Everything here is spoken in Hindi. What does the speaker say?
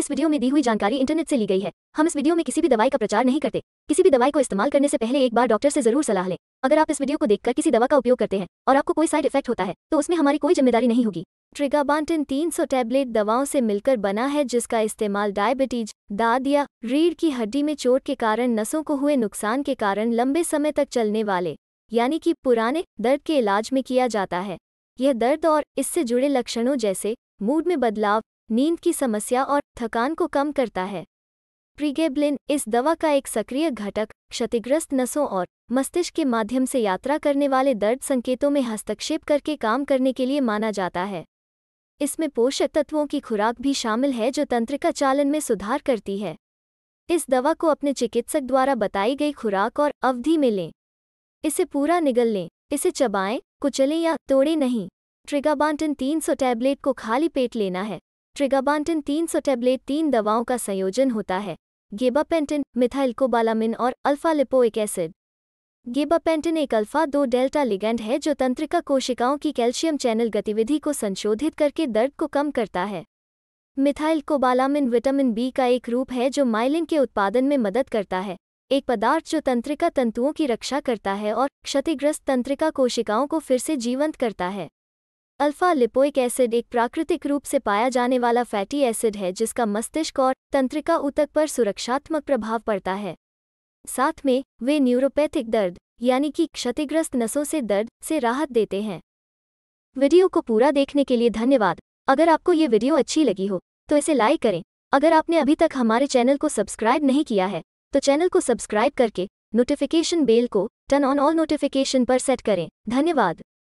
इस वीडियो में दी हुई जानकारी इंटरनेट से ली गई है हम इस वीडियो में किसी भी दवाई का प्रचार नहीं करते किसी भी दवाई को इस्तेमाल करने से पहले एक बार डॉक्टर से जरूर सलाह लें अगर आप इस वीडियो को देखकर किसी दवा का उपयोग करते हैं और आपको कोई साइड इफेक्ट होता है तो उसमें हमारी कोई जिम्मेदारी नहीं होगी तीन 300 टैबलेट दवाओं से मिलकर बना है जिसका इस्तेमाल डायबिटीज दाद या रीढ़ की हड्डी में चोट के कारण नसों को हुए नुकसान के कारण लंबे समय तक चलने वाले यानी कि पुराने दर्द के इलाज में किया जाता है यह दर्द और इससे जुड़े लक्षणों जैसे मूड में बदलाव नींद की समस्या और थकान को कम करता है प्रिगेब्लिन इस दवा का एक सक्रिय घटक क्षतिग्रस्त नसों और मस्तिष्क के माध्यम से यात्रा करने वाले दर्द संकेतों में हस्तक्षेप करके काम करने के लिए माना जाता है इसमें पोषक तत्वों की खुराक भी शामिल है जो तंत्रिका चालन में सुधार करती है इस दवा को अपने चिकित्सक द्वारा बताई गई खुराक और अवधि में लें इसे पूरा निगल लें इसे चबाएं कुचलें या तोड़ें नहीं ट्रिगाबांटन 300 टैबलेट को खाली पेट लेना है ट्रिगाबांटिन 300 टैबलेट तीन दवाओं का संयोजन होता है गेबापेंटिन मिथाइलकोबालामिन और अल्फा लिपोइक एसिड गेबापेंटिन एक अल्फा दो डेल्टा लिगेंड है जो तंत्रिका कोशिकाओं की कैल्शियम चैनल गतिविधि को संशोधित करके दर्द को कम करता है मिथाइल कोबालामिन विटामिन बी का एक रूप है जो माइलिन के उत्पादन में मदद करता है एक पदार्थ जो तंत्रिका तंतुओं की रक्षा करता है और क्षतिग्रस्त तंत्रिका कोशिकाओं को फिर से जीवंत करता है अल्फा लिपोइक एसिड एक प्राकृतिक रूप से पाया जाने वाला फैटी एसिड है जिसका मस्तिष्क और तंत्रिका ऊतक पर सुरक्षात्मक प्रभाव पड़ता है साथ में वे न्यूरोपैथिक दर्द यानी कि क्षतिग्रस्त नसों से दर्द से राहत देते हैं वीडियो को पूरा देखने के लिए धन्यवाद अगर आपको ये वीडियो अच्छी लगी हो तो इसे लाइक करें अगर आपने अभी तक हमारे चैनल को सब्सक्राइब नहीं किया है तो चैनल को सब्सक्राइब करके नोटिफिकेशन बेल को टर्न ऑन ऑल नोटिफिकेशन पर सेट करें धन्यवाद